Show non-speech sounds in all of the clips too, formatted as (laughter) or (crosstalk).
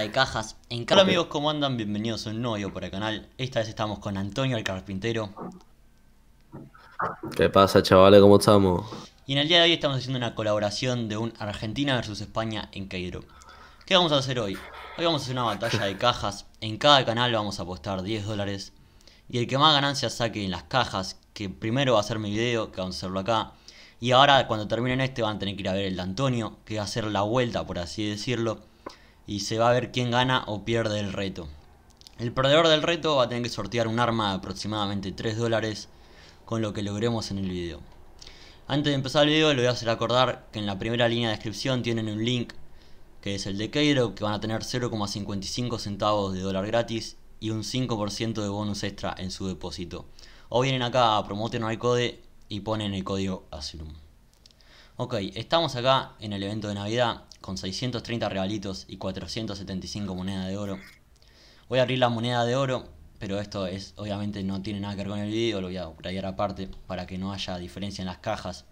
de cajas. En Hola amigos, ¿cómo andan? Bienvenidos a un nuevo video para el canal. Esta vez estamos con Antonio el Carpintero. ¿Qué pasa, chavales? ¿Cómo estamos? Y en el día de hoy estamos haciendo una colaboración de un Argentina versus España en Cairo. ¿Qué vamos a hacer hoy? Hoy vamos a hacer una batalla de cajas. En cada canal vamos a apostar 10 dólares. Y el que más ganancias saque en las cajas, que primero va a ser mi video, que vamos a hacerlo acá. Y ahora, cuando terminen este, van a tener que ir a ver el de Antonio, que va a hacer la vuelta, por así decirlo y se va a ver quién gana o pierde el reto. El perdedor del reto va a tener que sortear un arma de aproximadamente 3 dólares con lo que logremos en el video. Antes de empezar el video les voy a hacer acordar que en la primera línea de descripción tienen un link que es el de Cairo que van a tener 0,55 centavos de dólar gratis y un 5% de bonus extra en su depósito. O vienen acá a Promoten al Code y ponen el código Asylum. Ok, estamos acá en el evento de Navidad con 630 regalitos y 475 monedas de oro. Voy a abrir la moneda de oro, pero esto es obviamente no tiene nada que ver con el vídeo lo voy a rayar aparte para que no haya diferencia en las cajas.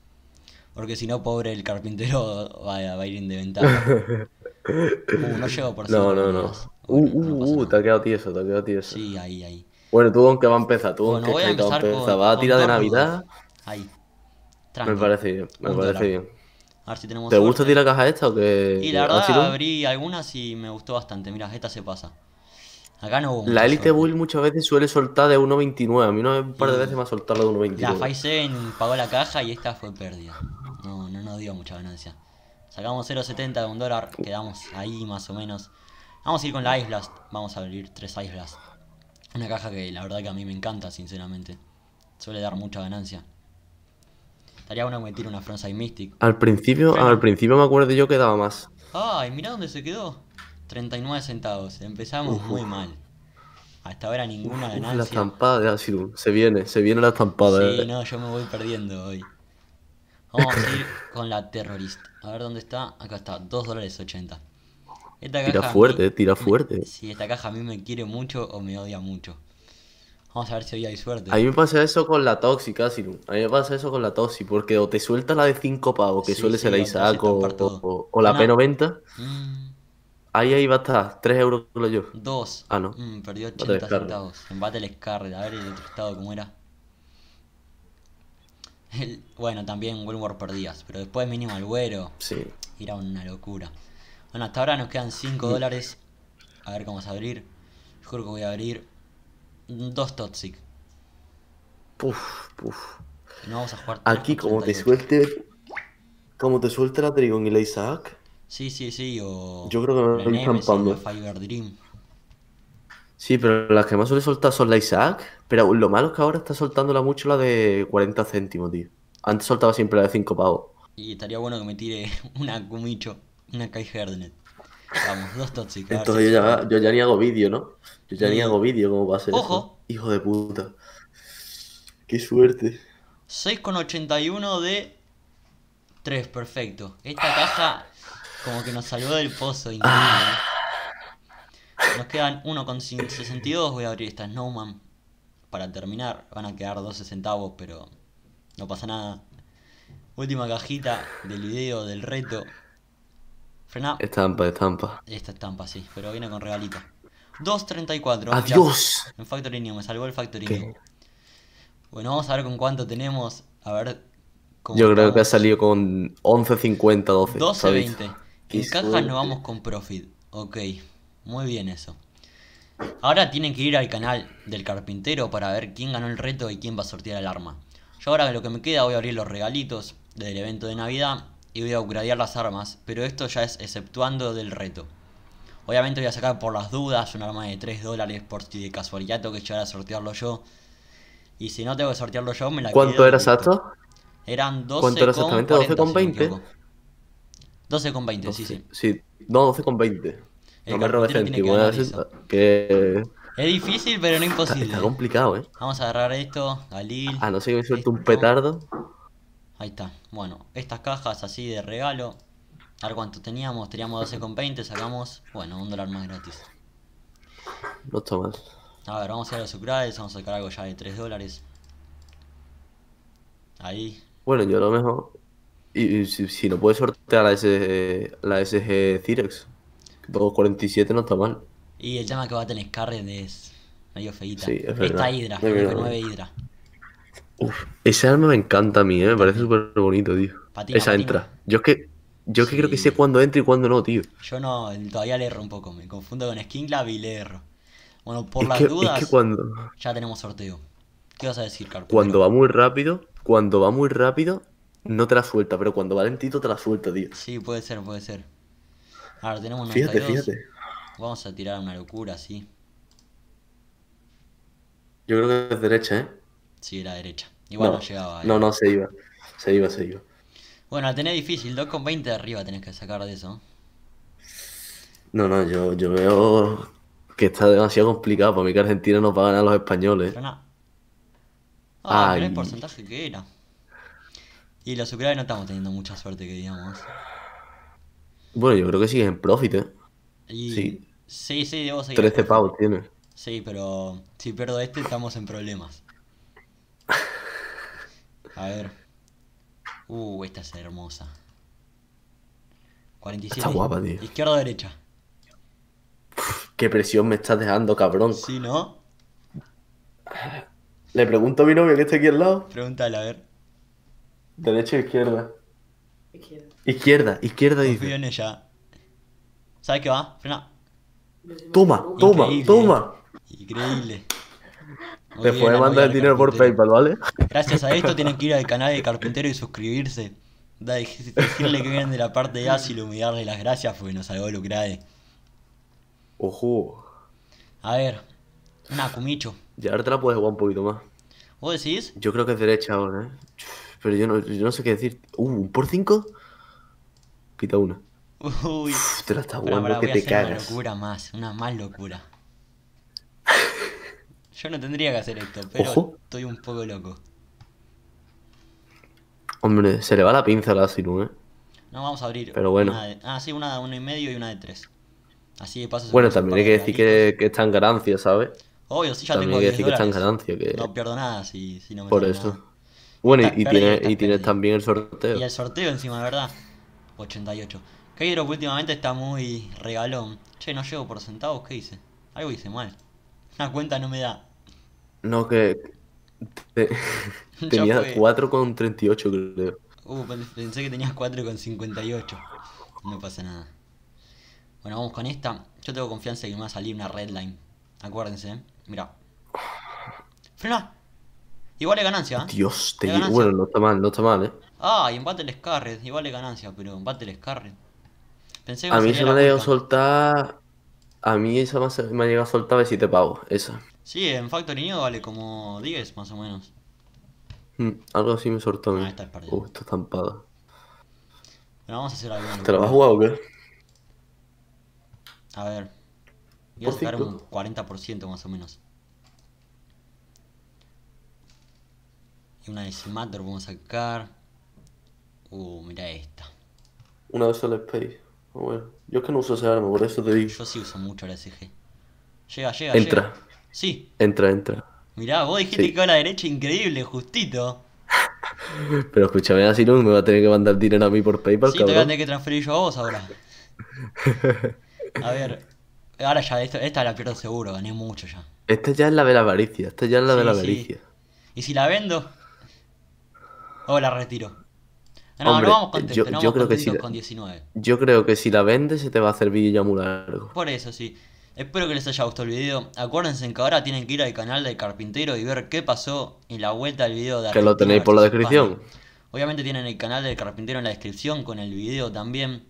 Porque si no, pobre el carpintero (laughs) va a, ir en (laughs) uh, no llego por No, no, no. uh, no uh, uh te ha quedado tieso, te ha quedado tieso. Sí, ahí, ahí. Bueno, tú aunque va a empezar, tú va a empezar. ¿Va a tirar de Navidad? Ahí. Me parece bien, me parece bien. ¿Te gusta tirar la caja esta o qué? Y la verdad, abrí algunas y me gustó bastante. Mira, esta se pasa. Acá no La Elite Bull muchas veces suele soltar de 1.29. A mí no, un par de veces me ha soltado de 1.29. La Faisen pagó la caja y esta fue pérdida. No, no nos dio mucha ganancia. Sacamos 0.70 de un dólar, quedamos ahí más o menos. Vamos a ir con la Ice Blast. Vamos a abrir tres Ice Blast. Una caja que la verdad que a mí me encanta, sinceramente. Suele dar mucha ganancia. Estaría bueno que una franza y Mystic. Al principio, al principio me acuerdo yo que daba más. Ay, mira dónde se quedó. 39 centavos. Empezamos muy mal. Hasta ahora ninguna ganancia. La estampada Se viene, se viene la estampada. Sí, eh. no, yo me voy perdiendo hoy. Vamos a ir (coughs) con la terrorista. A ver dónde está. Acá está, 2 dólares 80. tira fuerte, tira fuerte. Si esta caja a mí me quiere mucho o me odia mucho. Vamos a ver si hoy hay suerte. A mí me pasa eso con la Toxi, casi. A mí me pasa eso con la Toxi, porque o te suelta la de 5 pavos, que sueles suele ser la Isaac, o, la P90. Mm. Ahí, ahí va a estar, 3 euros lo yo. 2. Ah, no. Mm, perdió 80 centavos. En Battle Scarlet, a ver el otro estado cómo era. bueno, también World perdías, pero después mínimo al güero. Sí. Era una locura. Bueno, hasta ahora nos quedan 5 dólares. A ver cómo vas a abrir. Yo creo que voy a abrir Dos Toxic. Puf, puf. Aquí, como te suelte. Como te suelte la Trigon y la Isaac. Sí, sí, sí. Yo creo que me estoy campando. Sí, pero las que más suele soltar son la Isaac. Pero lo malo es que ahora está soltándola mucho la de 40 céntimos, tío. Antes soltaba siempre la de 5 pavos. Y estaría bueno que me tire (laughs) una Kumicho, una Kai Herdnet. Vamos, dos Toxic Entonces yo ya, ni hago vídeo, ¿no? Yo ya ni mm. hago vídeo como va a ser. Ojo. Hijo de puta. Qué suerte. 6,81 de 3, perfecto. Esta caja como que nos salvó del pozo, increíble. Ah. ¿eh? Nos quedan 1,62. Voy a abrir esta Snowman para terminar. Van a quedar 12 centavos, pero no pasa nada. Última cajita del video, del reto. Frena. Estampa, estampa. Esta estampa, sí, pero viene con regalito 2.34. Adiós. en me salvó el Factory Bueno, vamos a ver con cuánto tenemos. A ver. Yo creo que ha salido con 11.50, 12. 12.20. En cajas no vamos con Profit. Ok, muy bien eso. Ahora tienen que ir al canal del carpintero para ver quién ganó el reto y quién va a sortear el arma. Yo ahora lo que me queda voy a abrir los regalitos del evento de Navidad y voy a upgradear las armas, pero esto ya es exceptuando del reto. Obviamente voy a sacar por las dudas un arma de 3 dólares por si de casualidad tengo que llegar a sortearlo yo. Y si no tengo que sortearlo yo, me la ¿Cuánto era exacto? Eran 12,20. ¿Cuánto era exactamente? 12,20. 12,20, sí, sí. Sí, no, 12,20. No me robes ¿eh? céntimo. Que... Es difícil, pero no imposible. Está, complicado, eh. Vamos a agarrar esto, Galil. Ah, no sé que me suelto un petardo. Ahí está. Bueno, estas cajas así de regalo a ver cuánto teníamos, teníamos 12,20, sacamos, bueno, un dólar más gratis. No está mal. A ver, vamos a ir a los sucrales, vamos a sacar algo ya de 3 dólares. Ahí. Bueno, yo lo mejor. Y, si, no puedes sortear la SG, la SG Cirex, 2.47 no está mal. Y el llama que va a tener Scarred es medio feita. Sí, es Esta Hydra, F9 Hydra. Uf, ese arma me encanta a mí, ¿eh? me parece súper bonito, tío. esa entra. Yo es que yo creo que sé cuándo entro y cuándo no, tío. Yo no, todavía le erro un poco. Me confundo con Skinlab y le erro. Bueno, por las dudas. Es que cuando... Ya tenemos sorteo. ¿Qué vas a decir, Carlos? Cuando va muy rápido, cuando va muy rápido, no te la suelta, pero cuando va lentito te la suelta, tío. Sí, puede ser, puede ser. Ahora tenemos 92. Fíjate, fíjate. Vamos a tirar una locura, sí. Yo creo que es derecha, ¿eh? Sí, era derecha. Igual no, no llegaba. No, eh. no, se iba. Se iba, se iba. Bueno, la tenés difícil, 2,20 de arriba tenés que sacar de eso. No, no, yo, veo que está demasiado complicado para mí que Argentina no pagan a los españoles. Pero Ah, el porcentaje que era. Y los ucranianos no estamos teniendo mucha suerte, que digamos. Bueno, yo creo que sigues en profit, ¿eh? Sí. Sí, sí, debo seguir. 13 pavos tiene. Sí, pero si pierdo este estamos en problemas. (laughs) A ver. Uh, esta es hermosa. 47. Está guapa, tío. Izquierda o derecha. Qué presión me estás dejando, cabrón. Sí, ¿no? Le pregunto a mi novia que está aquí al lado. Pregúntale, a ver. Derecha o izquierda. Izquierda. Izquierda, izquierda Confío en ¿Sabes qué va? Toma, toma, toma. Increíble. Te pueden mandar el dinero por PayPal, ¿vale? Gracias a esto (laughs) tienen que ir al canal de Carpintero y suscribirse. Da, (laughs) decirle que vienen de la parte de Asilo y darle las gracias porque nos lo Lucrade. Ojo. A ver, una Kumicho. Ya ahora te la puedes jugar un poquito más. ¿Vos decís? Yo creo que es derecha ahora, ¿eh? Pero yo no, sé qué decir. Uh, ¿un por cinco? Quita una. Uy. te la estás jugando que te cagas. Una locura más, una más locura. Yo no tendría que hacer esto, pero estoy un poco loco. Hombre, se le va la pinza a la sin ¿eh? No, vamos a abrir. Pero bueno. Una de... Ah, sí, una de y medio y una de tres. Así de paso. bueno, también hay que decir que, que, está en ganancia, ¿sabes? Obvio, sí, ya tengo que decir que está en ganancia. Que... No pierdo nada si, no me Por eso. Bueno, y, tienes, y tienes también el sorteo. Y el sorteo encima, de ¿verdad? 88. Keidrop últimamente está muy regalón. Che, no llevo por centavos, ¿qué hice? Algo hice mal. Una cuenta no me da. No, que. Te... (laughs) tenía 4,38, creo. Uh, pensé que tenías 4,58. No pasa nada. Bueno, vamos con esta. Yo tengo confianza de que me va a salir una redline. Acuérdense, ¿eh? Mirá. ¡Frena! Igual es ganancia, ¿eh? Dios, te ganancia. Bueno, no está mal, no está mal, ¿eh? Ah, y empate el Scarred. Igual es ganancia, pero empate el Scarred. Pensé que a mí se me ha llegado a soltar. A mí esa me ha llegado a soltar a ver si te pago. Esa. Sí, en Factory New vale como 10 más o menos. Mm, algo así me sortó a ah, está uh, está estampada. Pero vamos a hacer algo. ¿Te la vas a jugar o qué? A ver. Voy a sacar un 40% más o menos. Y una de Simator vamos a sacar. Uh, mira esta. Una de Solar Space. Ah, bueno, yo es que no uso ese arma, por eso te digo. Yo sí uso mucho el SG. Llega, llega, Entra. Sí. Entra, entra. Mirá, vos dijiste que va a la derecha increíble, justito. (laughs) Pero escúchame, así no me va a tener que mandar dinero a mí por PayPal. Sí, te voy a tener que transferir yo a vos ahora. (laughs) A ver, ahora ya, esta, esta la pierdo seguro, gané mucho ya. Esta ya es la de la avaricia, esta ya es la de la avaricia. ¿Y si la vendo? ¿O la retiro? No, no vamos contentos no vamos yo creo que con 19. Yo creo que si la vendes se te va a hacer vídeo ya muy largo. Por eso, sí. Espero que les haya gustado el video. Acuérdense que ahora tienen que ir al canal del carpintero y ver qué pasó en la vuelta del video de Que lo tenéis por la descripción. Obviamente tienen el canal del carpintero en la descripción con el video también.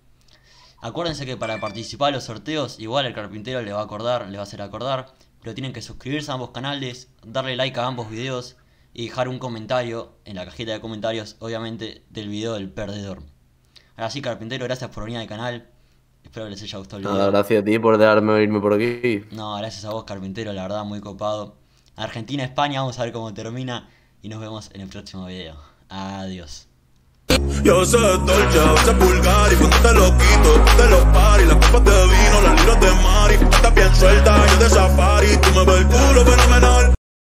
Acuérdense que para participar en los sorteos, igual el carpintero le va a acordar, le va a hacer acordar. Pero tienen que suscribirse a ambos canales, darle like a ambos videos y dejar un comentario en la cajita de comentarios, obviamente, del video del perdedor. Ahora sí, carpintero, gracias por venir al canal. Espero les haya gustado el video. gracias a ti por dejarme irme por aquí. No, gracias a vos, Carpintero, la verdad, muy copado. Argentina-España, vamos a ver cómo termina. Y nos vemos en el próximo video. Adiós. Yo soy dolce, a soy pulgar y cuando te lo quito, te lo pari, las copas de vino, las libras de mari, estás bien suelta, yo de safari, tú me ves el culo fenomenal.